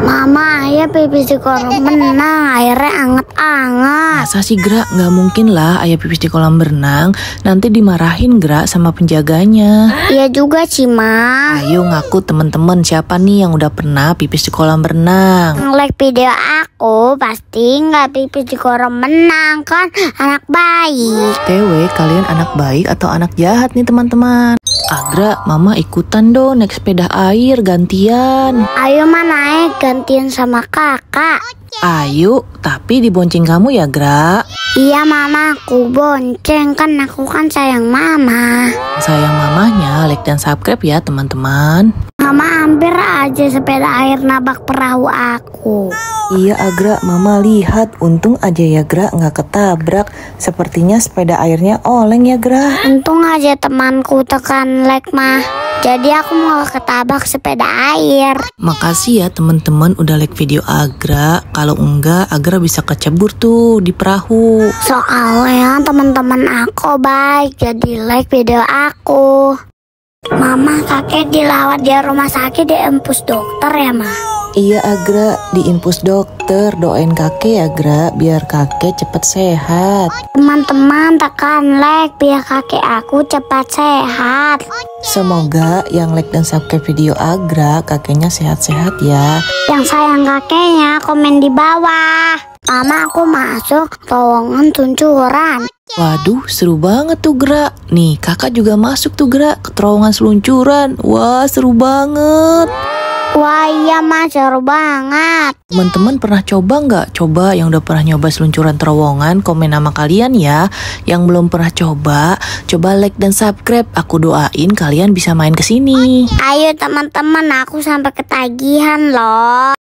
Mama, ayah pipis di kolam renang, airnya anget-anget. Masa sih, Gra? Nggak mungkin lah ayah pipis di kolam berenang. Nanti dimarahin, Gra, sama penjaganya. Iya juga sih, Ma. Ayo ngaku temen-temen, siapa nih yang udah pernah pipis di kolam berenang? Like video aku, pasti nggak pipis di kolam renang, kan anak baik. Tewe, kalian anak baik atau anak jahat nih, teman-teman? Agra, mama ikutan dong naik sepeda air gantian. Ayo mah naik gantian sama kakak. Ayo, tapi dibonceng kamu ya, Gra. Iya, Mama, aku bonceng kan aku kan sayang Mama. Sayang mamanya, like dan subscribe ya, teman-teman. Mama hampir aja sepeda air nabak perahu aku. Iya Agra, Mama lihat untung aja ya Gra nggak ketabrak. Sepertinya sepeda airnya oleng ya Gra. Untung aja temanku tekan leg mah. Jadi aku mau ketabrak sepeda air. Makasih ya teman-teman udah like video Agra. Kalau enggak Agra bisa kecebur tuh di perahu. Soalnya teman-teman aku baik jadi like video aku. Mama kakek dilawat di rumah sakit di empus dokter ya ma? Iya Agra, di impus dokter, doain kakek ya Agra, biar kakek cepat sehat. Teman-teman tekan like biar kakek aku cepat sehat. Semoga yang like dan subscribe video Agra kakeknya sehat-sehat ya. Yang sayang kakeknya komen di bawah. Pertama aku masuk lowongan luncuran. Waduh, seru banget tuh Gra. Nih, kakak juga masuk tuh Gra ke terowongan seluncuran. Wah, seru banget. Wah iya mas, seru banget. Teman-teman pernah coba nggak? Coba yang udah pernah nyoba seluncuran terowongan, komen nama kalian ya. Yang belum pernah coba, coba like dan subscribe. Aku doain kalian bisa main kesini. sini. Ayo teman-teman, aku sampai ketagihan loh.